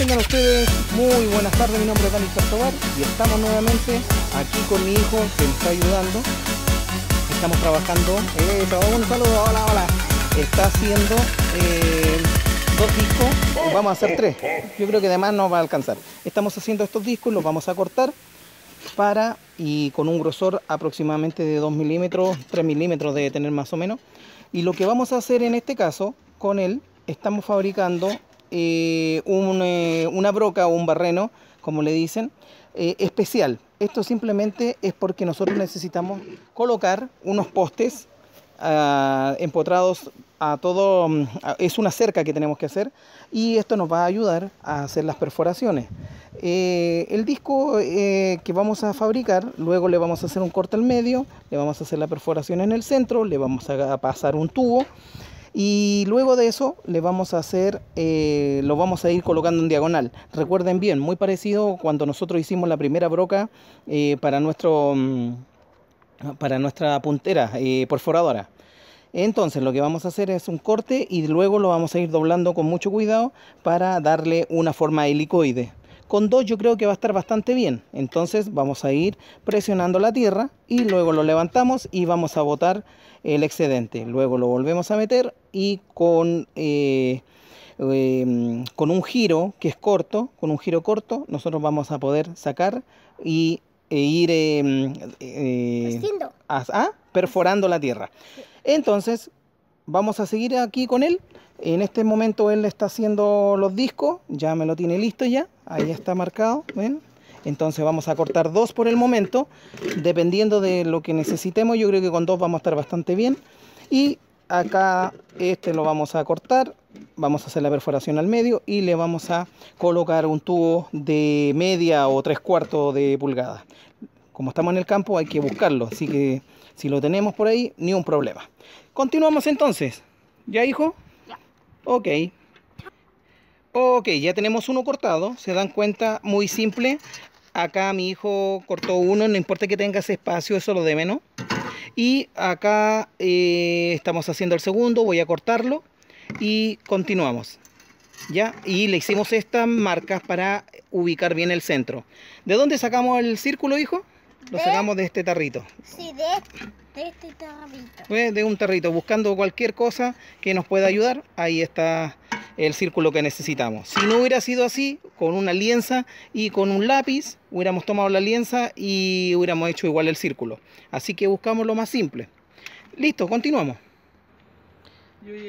Tengan ustedes muy buenas tardes, mi nombre es Dani Castobar y estamos nuevamente aquí con mi hijo que me está ayudando. Estamos trabajando, un saludo, hola, hola. Está haciendo eh, dos discos, vamos a hacer tres. Yo creo que además no va a alcanzar. Estamos haciendo estos discos, los vamos a cortar para y con un grosor aproximadamente de 2 milímetros, 3 milímetros debe tener más o menos. Y lo que vamos a hacer en este caso con él, estamos fabricando eh, eh, una broca o un barreno, como le dicen, eh, especial. Esto simplemente es porque nosotros necesitamos colocar unos postes ah, empotrados a todo, mm, es una cerca que tenemos que hacer y esto nos va a ayudar a hacer las perforaciones. el disco que vamos a fabricar, luego le vamos a hacer un corte al medio, le vamos a hacer la perforación en el centro, le vamos a pasar un tubo y luego de eso le vamos a hacer eh, lo vamos a ir colocando en diagonal recuerden bien muy parecido cuando nosotros hicimos la primera broca eh, para nuestro mm, para nuestra puntera eh, perforadora entonces lo que vamos a hacer es un corte y luego lo vamos a ir doblando con mucho cuidado para darle una forma helicoide con dos yo creo que va a estar bastante bien. Entonces vamos a ir presionando la tierra y luego lo levantamos y vamos a botar el excedente. Luego lo volvemos a meter y con, eh, em, con un giro que es corto, con un giro corto, nosotros vamos a poder sacar y e ir em, eh, ah, perforando la tierra. Entonces, vamos a seguir aquí con él. En este momento él está haciendo los discos, ya me lo tiene listo ya, ahí está marcado, Entonces vamos a cortar dos por el momento, dependiendo de lo que necesitemos, yo creo que con dos vamos a estar bastante bien. Y acá este lo vamos a cortar vamos a hacer la perforación al medio y le vamos a colocar un tubo de media o tres cuartos de pulgada como estamos en el campo hay que buscarlo así que si lo tenemos por ahí ni un problema continuamos entonces ya hijo ya. ok ok ya tenemos uno cortado se dan cuenta muy simple acá mi hijo cortó uno no importa que tengas espacio eso lo de menos y acá eh, estamos haciendo el segundo voy a cortarlo y continuamos ya y le hicimos estas marcas para ubicar bien el centro ¿de dónde sacamos el círculo hijo? lo sacamos de este tarrito sí de este, de este tarrito. De un tarrito, buscando cualquier cosa que nos pueda ayudar. Ahí está el círculo que necesitamos. Si no hubiera sido así, con una lienza y con un lápiz, hubiéramos tomado la lienza y hubiéramos hecho igual el círculo. Así que buscamos lo más simple. Listo, continuamos.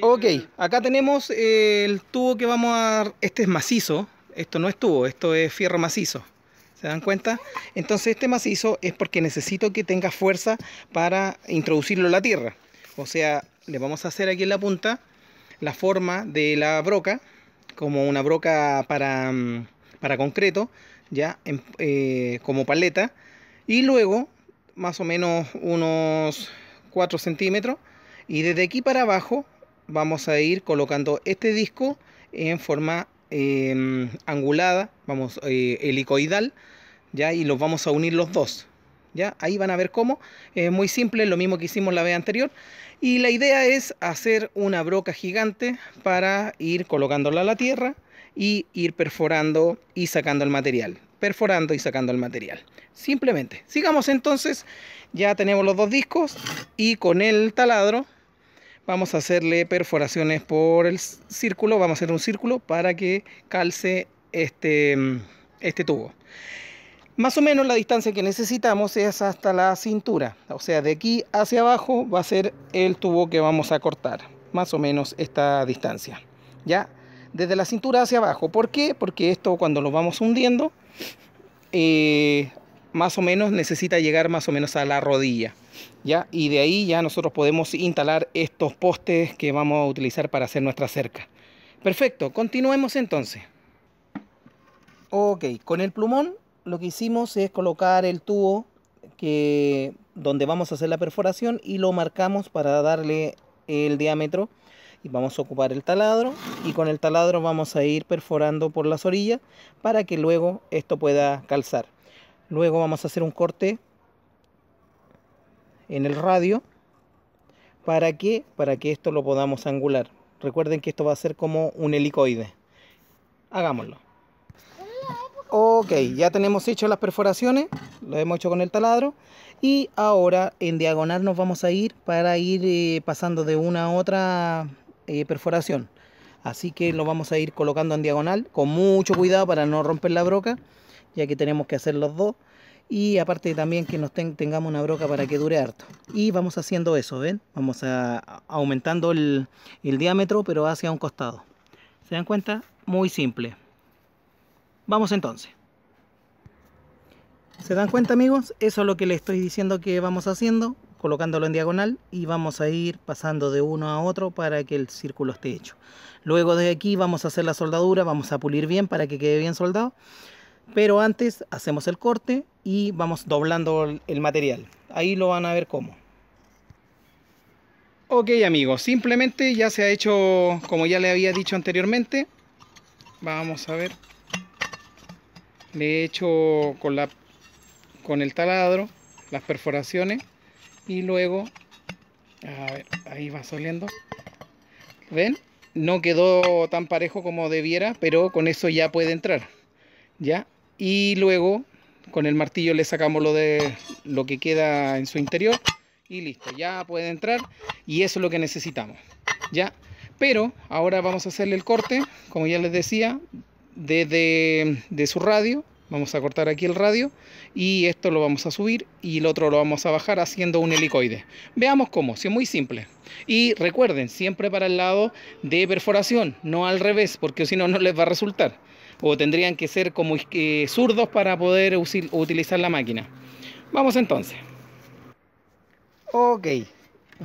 Ok, acá tenemos eh, el tubo que vamos a... Este es macizo, esto no es tubo, esto es fierro macizo. ¿Se dan cuenta? Entonces este macizo es porque necesito que tenga fuerza para introducirlo en la tierra. O sea, le vamos a hacer aquí en la punta la forma de la broca, como una broca para, mm, para concreto, ya em, eh, como paleta, y luego más o menos unos 4 centímetros, y desde aquí para abajo vamos a ir colocando este disco en forma em, angulada, vamos, eh, helicoidal, ya, y los vamos a unir los dos, Ahí van a ver cómo. es eh, muy simple, lo mismo que hicimos la vez anterior. Y la idea es hacer una broca gigante para ir colocándola a la tierra y ir perforando y sacando el material. Perforando y sacando el material. Simplemente. Sigamos entonces. Ya tenemos los dos discos y con el taladro vamos a hacerle perforaciones por el círculo. Vamos a hacer un círculo para que calce este, este tubo. Más o menos la distancia que necesitamos es hasta la cintura, o sea, de aquí hacia abajo va a ser el tubo que vamos a cortar, más o menos esta distancia, ¿ya? Desde la cintura hacia abajo, ¿por qué? Porque esto cuando lo vamos hundiendo, eh, más o menos necesita llegar más o menos a la rodilla, ¿ya? Y de ahí ya nosotros podemos instalar estos postes que vamos a utilizar para hacer nuestra cerca. Perfecto, continuemos entonces. Ok, con el plumón lo que hicimos es colocar el tubo que, donde vamos a hacer la perforación y lo marcamos para darle el diámetro y vamos a ocupar el taladro y con el taladro vamos a ir perforando por las orillas para que luego esto pueda calzar luego vamos a hacer un corte en el radio para que para que esto lo podamos angular recuerden que esto va a ser como un helicoide hagámoslo Ok, ya tenemos hecho las perforaciones, lo hemos hecho con el taladro y ahora en diagonal nos vamos a ir para ir eh, pasando de una a otra eh, perforación. Así que lo vamos a ir colocando en diagonal con mucho cuidado para no romper la broca, ya que tenemos que hacer los dos. Y aparte también que nos tengamos una broca para que dure harto. Y vamos haciendo eso, ¿ven? Vamos a, aumentando el diámetro pero hacia un costado. ¿Se dan cuenta? Muy simple. Vamos entonces. ¿Se dan cuenta amigos? Eso es lo que les estoy diciendo que vamos haciendo, colocándolo en diagonal y vamos a ir pasando de uno a otro para que el círculo esté hecho. Luego de aquí vamos a hacer la soldadura, vamos a pulir bien para que quede bien soldado. Pero antes hacemos el corte y vamos doblando el material. Ahí lo van a ver cómo. Ok amigos, simplemente ya se ha hecho como ya le había dicho anteriormente. Vamos a ver le he hecho con, la, con el taladro las perforaciones y luego, ahí va saliendo. ¿Ven? No quedó tan parejo como debiera, pero con eso ya puede entrar. ¿Ya? Y luego con el martillo le sacamos lo de lo que queda en su interior y listo, ya puede entrar y eso es lo que necesitamos. ¿Ya? Pero ahora vamos a hacerle el corte, como ya les decía, desde de su radio. Vamos a cortar aquí el radio y esto lo vamos a subir y el otro lo vamos a bajar haciendo un helicoide. Veamos cómo, si es muy simple. Y recuerden, siempre para el lado de perforación, no al revés, porque si no, no les va a resultar. O tendrían que ser como eh, zurdos para poder utilizar la máquina. Vamos entonces. Ok,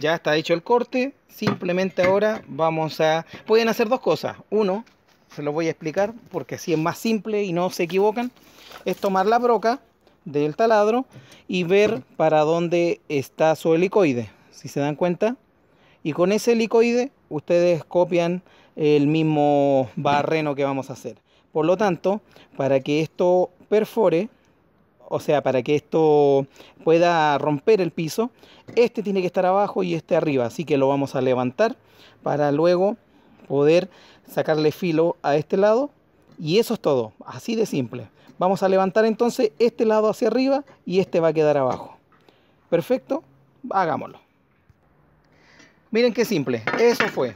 ya está hecho el corte. Simplemente ahora vamos a... Pueden hacer dos cosas. Uno, se lo voy a explicar porque así es más simple y no se equivocan, es tomar la broca del taladro y ver para dónde está su helicoide, si se dan cuenta. Y con ese helicoide ustedes copian el mismo barreno que vamos a hacer. Por lo tanto, para que esto perfore, o sea, para que esto pueda romper el piso, este tiene que estar abajo y este arriba, así que lo vamos a levantar para luego poder sacarle filo a este lado y eso es todo, así de simple. Vamos a levantar entonces este lado hacia arriba y este va a quedar abajo. Perfecto, hagámoslo. Miren qué simple, eso fue.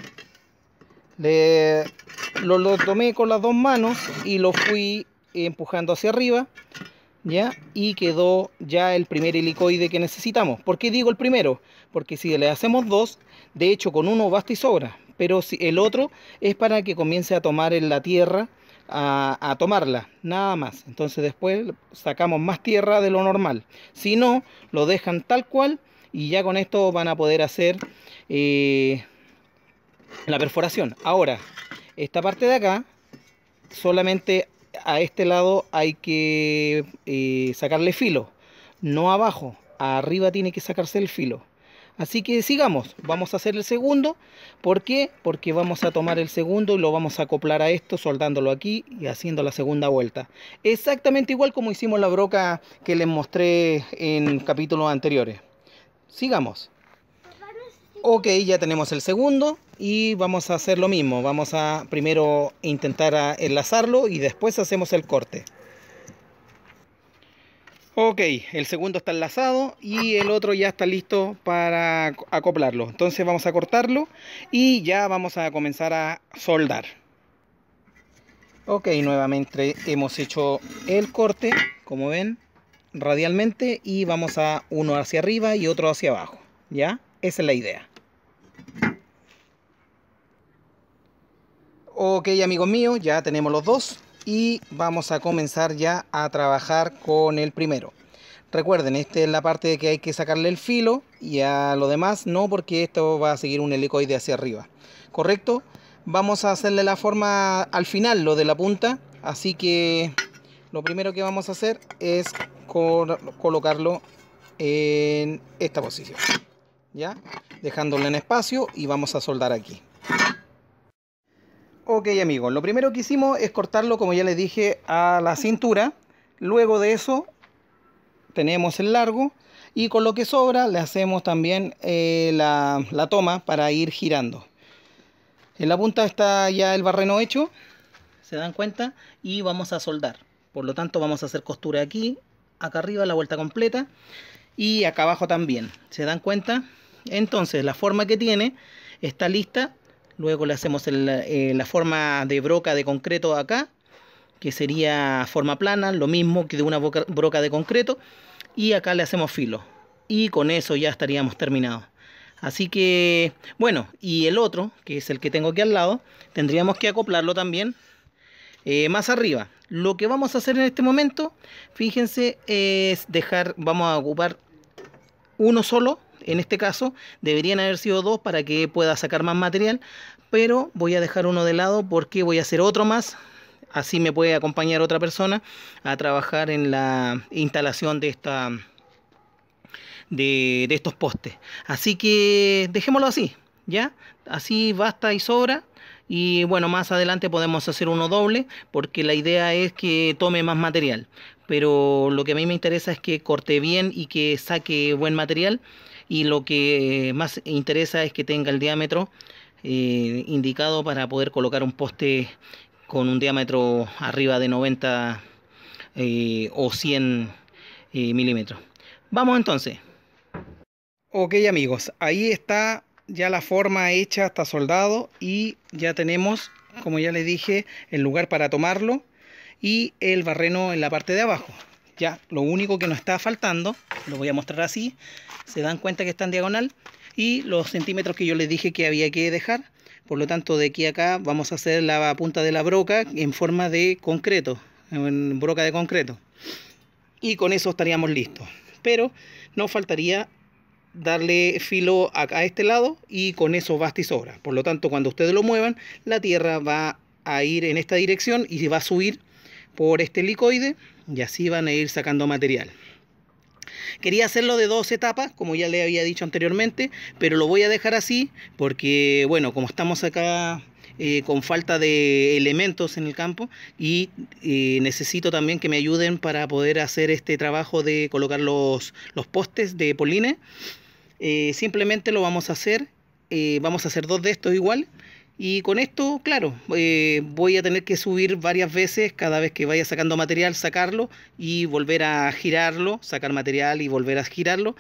lo, tomé con las dos manos y lo fui empujando hacia arriba, ¿ya? Y quedó ya el primer helicoide que necesitamos. ¿Por qué digo el primero? Porque si le hacemos dos, de hecho con uno basta y sobra pero si el otro es para que comience a tomar en la tierra, a, tomarla, nada más. Entonces después sacamos más tierra de lo normal. Si no, lo dejan tal cual y ya con esto van a poder hacer eh, la perforación. Ahora, esta parte de acá, solamente a este lado hay que eh, sacarle filo, no abajo, arriba tiene que sacarse el filo. Así que sigamos, vamos a hacer el segundo. ¿Por qué? Porque vamos a tomar el segundo y lo vamos a acoplar a esto soldándolo aquí y haciendo la segunda vuelta. Exactamente igual como hicimos la broca que les mostré en capítulos anteriores. Sigamos. Ok, ya tenemos el segundo y vamos a hacer lo mismo. Vamos a primero intentar enlazarlo y después hacemos el corte. Ok, el segundo está enlazado y el otro ya está listo para acoplarlo. Entonces vamos a cortarlo y ya vamos a comenzar a soldar. Ok, nuevamente hemos hecho el corte, como ven, radialmente y vamos a uno hacia arriba y otro hacia abajo. ¿Ya? Esa es la idea. Ok, amigos míos, ya tenemos los dos y vamos a comenzar ya a trabajar con el primero. Recuerden, esta es la parte de que hay que sacarle el filo y a lo demás no porque esto va a seguir un helicoide hacia arriba. ¿Correcto? Vamos a hacerle la forma al final, lo de la punta. Así que lo primero que vamos a hacer es colocarlo en esta posición. ¿Ya? Dejándole en espacio y vamos a soldar aquí. Ok amigos, lo primero que hicimos es cortarlo, como ya les dije, a la cintura. Luego de eso tenemos el largo y con lo que sobra le hacemos también eh, la, la toma para ir girando. En la punta está ya el barreno hecho, se dan cuenta, y vamos a soldar. Por lo tanto vamos a hacer costura aquí, acá arriba la vuelta completa y acá abajo también. ¿Se dan cuenta? Entonces la forma que tiene está lista Luego le hacemos eh, la forma de broca de concreto acá, que sería forma plana, lo mismo que de una broca de concreto. Y acá le hacemos filo. Y con eso ya estaríamos terminados. Así que, bueno, y el otro, que es el que tengo aquí al lado, tendríamos que acoplarlo también eh, más arriba. Lo que vamos a hacer en este momento, fíjense, es dejar, vamos a ocupar uno solo en este caso deberían haber sido dos para que pueda sacar más material, pero voy a dejar uno de lado porque voy a hacer otro más. Así me puede acompañar otra persona a trabajar en la instalación de esta de, estos postes. Así que dejémoslo así, ¿ya? Así basta y sobra. Y bueno, más adelante podemos hacer uno doble porque la idea es que tome más material pero lo que a mí me interesa es que corte bien y que saque buen material y lo que más interesa es que tenga el diámetro eh, indicado para poder colocar un poste con un diámetro arriba de 90 eh, o 100 eh, milímetros. Vamos entonces. Ok amigos, ahí está ya la forma hecha, hasta soldado y ya tenemos, como ya les dije, el lugar para tomarlo y el barreno en la parte de abajo. Ya, lo único que nos está faltando, lo voy a mostrar así, se dan cuenta que está en diagonal y los centímetros que yo les dije que había que dejar. Por lo tanto, de aquí acá vamos a hacer la punta de la broca en forma de concreto, en broca de concreto. Y con eso estaríamos listos. Pero nos faltaría darle filo a, a, este lado y con eso basta y sobra. Por lo tanto, cuando ustedes lo muevan, la tierra va a ir en esta dirección y va a subir por este helicoide y así van a ir sacando material. Quería hacerlo de dos etapas, como ya le había dicho anteriormente, pero lo voy a dejar así porque, bueno, como estamos acá eh, con falta de elementos en el campo y eh, necesito también que me ayuden para poder hacer este trabajo de colocar los, postes de Poline. Eh, simplemente lo vamos a hacer, vamos a hacer dos de estos igual y con esto, claro, eh, voy a tener que subir varias veces cada vez que vaya sacando material, sacarlo y volver a girarlo, sacar material y volver a girarlo.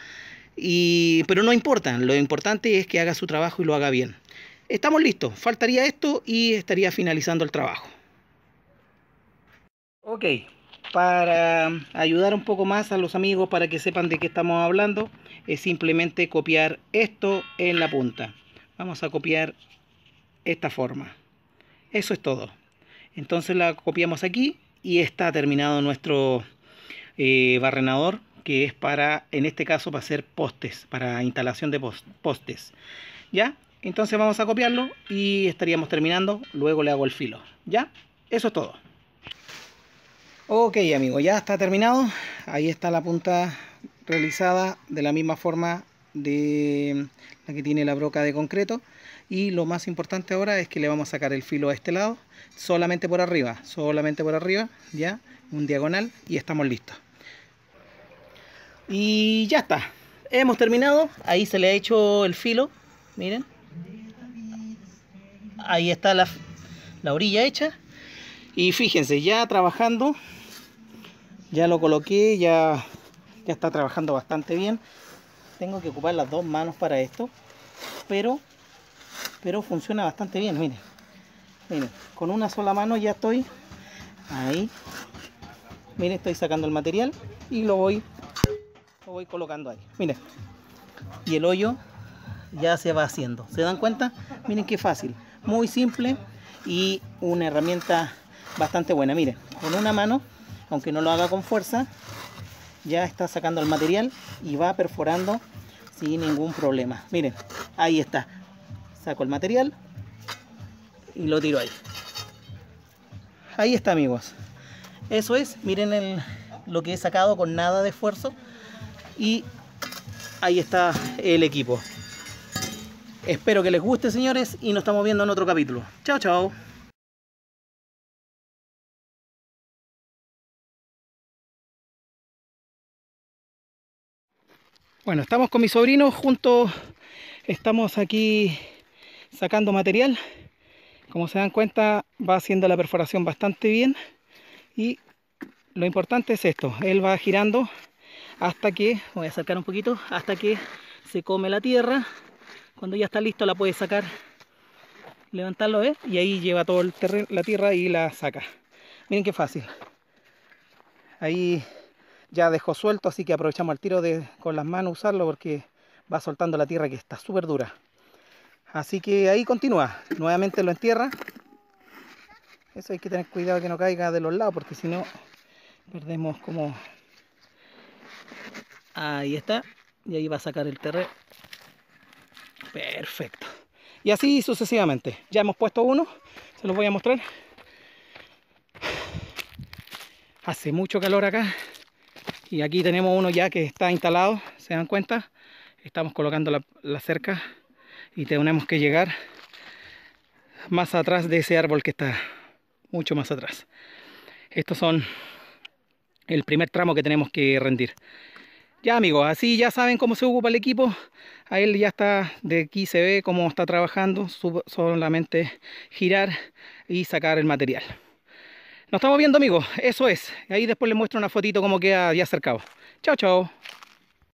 pero no importa, lo importante es que haga su trabajo y lo haga bien. Estamos listos, faltaría esto y estaría finalizando el trabajo. Ok, para ayudar un poco más a los amigos para que sepan de qué estamos hablando, es simplemente copiar esto en la punta. Vamos a copiar esta forma. Eso es todo. Entonces la copiamos aquí y está terminado nuestro eh, barrenador que es para, en este caso, para hacer postes, para instalación de postes. ¿Ya? Entonces vamos a copiarlo y estaríamos terminando. Luego le hago el filo. ¿Ya? Eso es todo. Ok, amigo, ya está terminado. Ahí está la punta realizada de la misma forma de la que tiene la broca de concreto y lo más importante ahora es que le vamos a sacar el filo a este lado solamente por arriba solamente por arriba ya un diagonal y estamos listos y ya está hemos terminado ahí se le ha hecho el filo miren ahí está la, orilla hecha y fíjense ya trabajando ya lo coloqué ya ya está trabajando bastante bien tengo que ocupar las dos manos para esto pero pero funciona bastante bien, miren. Miren, con una sola mano ya estoy ahí. Miren, estoy sacando el material y lo voy, lo voy colocando ahí. Miren, y el hoyo ya se va haciendo. ¿Se dan cuenta? Miren qué fácil, muy simple y una herramienta bastante buena. Miren, con una mano, aunque no lo haga con fuerza, ya está sacando el material y va perforando sin ningún problema. Miren, ahí está saco el material y lo tiro ahí. Ahí está amigos. Eso es, miren lo que he sacado con nada de esfuerzo. Y ahí está el equipo. Espero que les guste señores y nos estamos viendo en otro capítulo. Chao, chao. Bueno, estamos con mi sobrino juntos, estamos aquí sacando material. Como se dan cuenta, va haciendo la perforación bastante bien. Y lo importante es esto, él va girando hasta que, voy a acercar un poquito, hasta que se come la tierra. Cuando ya está listo la puede sacar, levantarlo, ¿eh? Y ahí lleva toda la tierra y la saca. Miren qué fácil. Ahí ya dejó suelto, así que aprovechamos el tiro de, con las manos usarlo porque va soltando la tierra que está súper dura. Así que ahí continúa. Nuevamente lo entierra. Eso hay que tener cuidado que no caiga de los lados porque si no perdemos como... Ahí está. Y ahí va a sacar el terreno. Perfecto. Y así sucesivamente. Ya hemos puesto uno. Se los voy a mostrar. Hace mucho calor acá. Y aquí tenemos uno ya que está instalado. ¿Se dan cuenta? Estamos colocando la, la cerca y tenemos que llegar más atrás de ese árbol que está mucho más atrás. Estos son el primer tramo que tenemos que rendir. Ya amigos, así ya saben cómo se ocupa el equipo. A él ya está, de aquí se ve cómo está trabajando. Solamente girar y sacar el material. Nos estamos viendo amigos, eso es. Ahí después les muestro una fotito cómo queda ya acercado. Chao, chao.